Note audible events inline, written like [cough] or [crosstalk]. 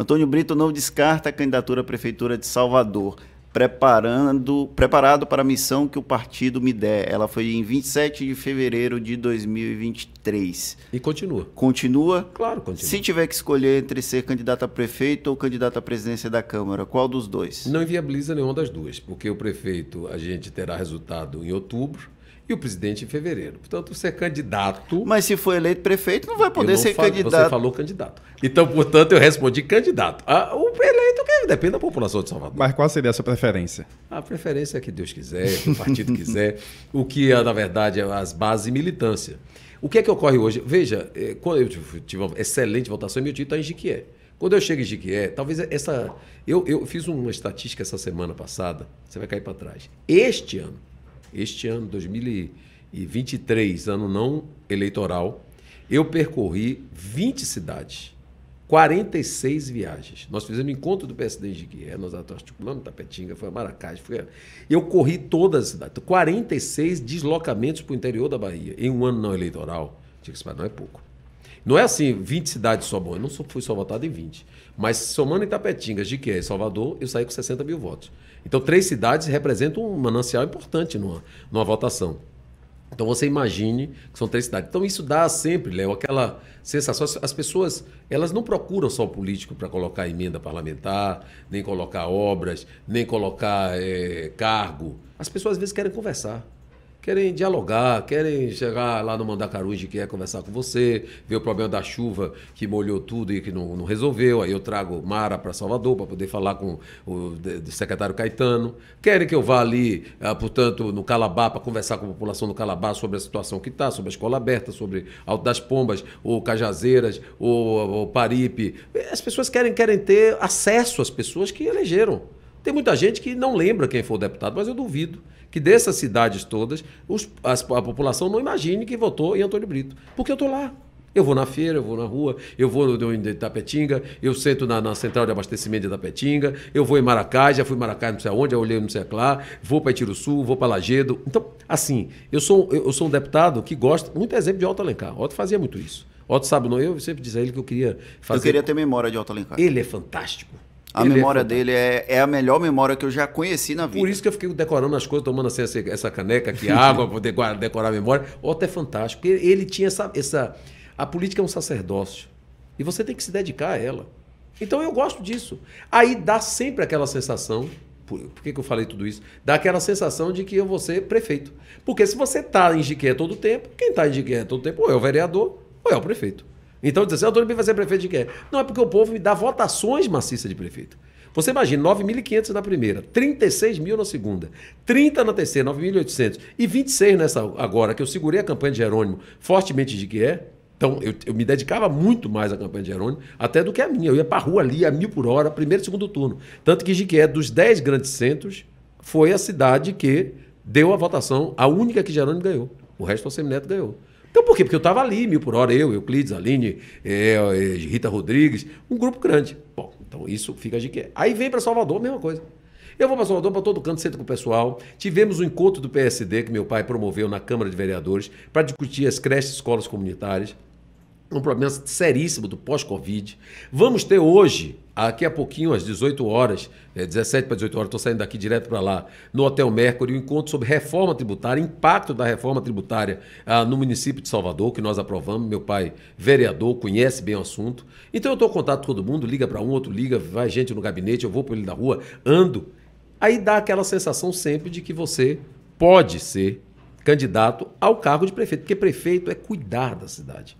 Antônio Brito não descarta a candidatura à Prefeitura de Salvador, preparando, preparado para a missão que o partido me der. Ela foi em 27 de fevereiro de 2023. E continua. Continua? Claro, continua. Se tiver que escolher entre ser candidato a prefeito ou candidato à presidência da Câmara, qual dos dois? Não inviabiliza nenhuma das duas, porque o prefeito a gente terá resultado em outubro e o presidente em fevereiro. Portanto, ser é candidato. Mas se for eleito prefeito, não vai poder não ser falo, candidato. Você falou candidato. Então, portanto, eu respondi candidato. Ah, o eleito que depende da população de Salvador. Mas qual seria a sua preferência? A preferência é que Deus quiser, que o partido quiser, [laughs] o que é, na verdade, é as bases e militância. O que é que ocorre hoje? Veja, eh, quando eu tive uma excelente votação, meu título está em Jiquié. Quando eu chego em Jiquié, talvez essa. Eu, eu fiz uma estatística essa semana passada, você vai cair para trás. Este ano, este ano, 2023, ano não eleitoral, eu percorri 20 cidades, 46 viagens. Nós fizemos encontro do PSD de Guié, nós articulamos Tapetinga, foi a Maracás, foi a... eu corri todas as cidades, 46 deslocamentos para o interior da Bahia, em um ano não eleitoral. Digo, mas não é pouco. Não é assim, 20 cidades só bom. Eu não fui só votado em 20. Mas somando Itapetinga, Jiquia e Salvador, eu saí com 60 mil votos. Então, três cidades representam um manancial importante numa, numa votação. Então você imagine que são três cidades. Então isso dá sempre, Léo, aquela sensação. As pessoas elas não procuram só o político para colocar emenda parlamentar, nem colocar obras, nem colocar é, cargo. As pessoas às vezes querem conversar querem dialogar, querem chegar lá no Mandacaruji que quer conversar com você, ver o problema da chuva que molhou tudo e que não, não resolveu. Aí eu trago Mara para Salvador para poder falar com o de, de secretário Caetano. Querem que eu vá ali, ah, portanto, no Calabar para conversar com a população do Calabar sobre a situação que está, sobre a escola aberta, sobre Alto das Pombas, ou Cajazeiras, ou, ou Paripe. As pessoas querem, querem ter acesso às pessoas que elegeram. Tem muita gente que não lembra quem foi o deputado, mas eu duvido que dessas cidades todas os, a, a população não imagine que votou em Antônio Brito. Porque eu estou lá. Eu vou na feira, eu vou na rua, eu vou no de Itapetinga, eu sento na, na, central de abastecimento de Itapetinga, eu vou em Maracá, já fui em Maracá não sei aonde, eu olhei não sei lá, vou para Itiro Sul, vou para Lagedo. Então, assim, eu sou, eu sou um deputado que gosta, muito exemplo de Otto Alencar. Otto fazia muito isso. Otto sabe, não, eu sempre dizia a ele que eu queria fazer... Eu queria ter memória de Otto Alencar. Ele é fantástico. A ele é memória é dele é, é a melhor memória que eu já conheci na vida. Por isso que eu fiquei decorando as coisas, tomando assim, essa, essa caneca aqui, água, [laughs] para decorar, a memória. O Otto é fantástico, porque ele tinha essa, essa. A política é um sacerdócio. E você tem que se dedicar a ela. Então eu gosto disso. Aí dá sempre aquela sensação. Por, por que, que eu falei tudo isso? Dá aquela sensação de que eu vou ser prefeito. Porque se você está em Jiqué todo tempo, quem está em Jiqué todo tempo ou é o vereador ou é o prefeito. Então diz assim, eu estou fazer prefeito de quê? Não, é porque o povo me dá votações maciças de prefeito. Você imagina, 9.500 na primeira, 36 mil na segunda, 30 na terceira, 9.800 e 26 nessa agora, que eu segurei a campanha de Jerônimo fortemente de que é. Então, eu, eu me dedicava muito mais à campanha de Jerônimo até do que a minha. Eu ia para rua ali a mil por hora, primeiro e segundo turno. Tanto que Jiquié, dos 10 grandes centros, foi a cidade que deu a votação, a única que Jerônimo ganhou. O resto o Semineto ganhou. Então por quê? Porque eu estava ali, mil por hora, eu, Euclides, Aline, é, é, Rita Rodrigues, um grupo grande. Bom, então isso fica de que Aí vem para Salvador, mesma coisa. Eu vou para Salvador, para todo canto, sento com o pessoal. Tivemos um encontro do PSD que meu pai promoveu na Câmara de Vereadores para discutir as creches escolas comunitárias um problema seríssimo do pós-Covid. Vamos ter hoje, aqui a pouquinho, às 18 horas, 17 é, para 18 horas, estou saindo daqui direto para lá, no Hotel Mercury, um encontro sobre reforma tributária, impacto da reforma tributária ah, no município de Salvador, que nós aprovamos. Meu pai, vereador, conhece bem o assunto. Então eu estou em contato com todo mundo, liga para um, outro liga, vai gente no gabinete, eu vou para ele da rua, ando. Aí dá aquela sensação sempre de que você pode ser candidato ao cargo de prefeito, porque prefeito é cuidar da cidade.